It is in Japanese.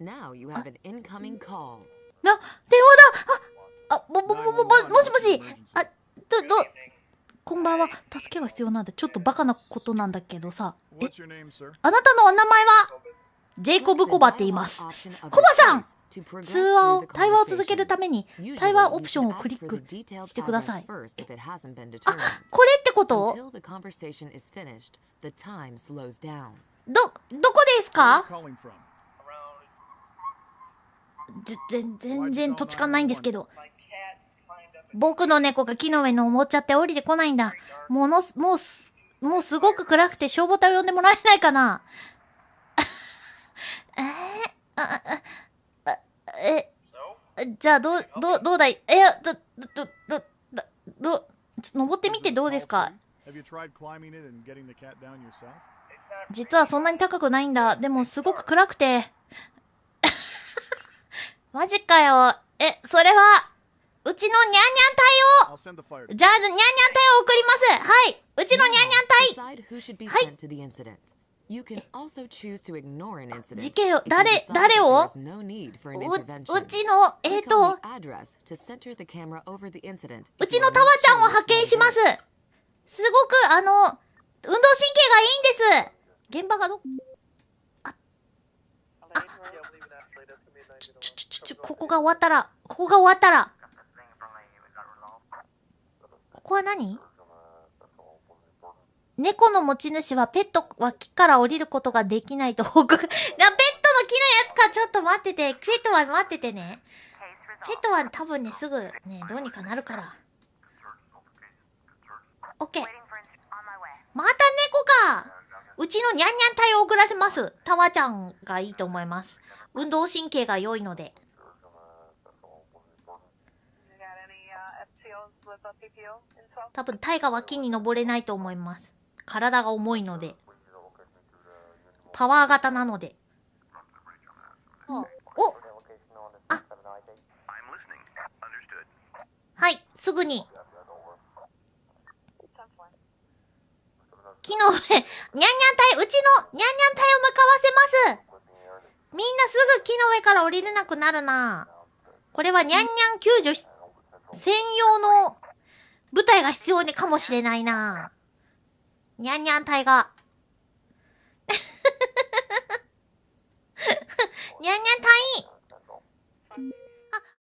Now you have an incoming call. あ、電話だあ、あ、ぼ、ぼ、ぼ、ぼ、ぼ、もしもしあ、ど、ど、こんばんは。助けが必要なんで、ちょっとバカなことなんだけどさ。え、あなたのお名前はジェイコブ・コバって言います。コバさん通話を、対話を続けるために、対話オプションをクリックしてください。あ、これってことど、どこですか全然土地勘ないんですけど。僕の猫が木の上のおもちゃって降りてこないんだ。もの、もうす、もうすごく暗くて消防隊を呼んでもらえないかな えー、あ、あ、あ、え、じゃあ、どう、どう、どうだいえ、ど、ど、ど、ど、ど、ちょ登ってみてどうですか実はそんなに高くないんだ。でもすごく暗くて。マジかよ。え、それは、うちのニャンニャン隊をじゃあ、ニャンニャン隊を送りますはいうちのニャンニャン隊はい事件を誰誰をううちのえっ、ー、とうちのタワちゃんを派遣します。すごくあの運動神経がいいんです。現場がどちょ、ここが終わったら、ここが終わったら。ここは何猫の持ち主はペットは木から降りることができないと報告。な、ペットの木のやつかちょっと待ってて。ペットは待っててね。ペットは多分ね、すぐね、どうにかなるから。オッケー。また猫かうちのニャンニャン隊を遅らせます。タワちゃんがいいと思います。運動神経が良いので。多分タイが脇に登れないと思います。体が重いので。パワー型なので。おあはい、すぐに。木の上、にゃんにゃん隊、うちのにゃんにゃん隊を向かわせますみんなすぐ木の上から降りれなくなるな。これはにゃんにゃん救助し専用の舞台が必要かもしれないな。にゃんにゃん隊が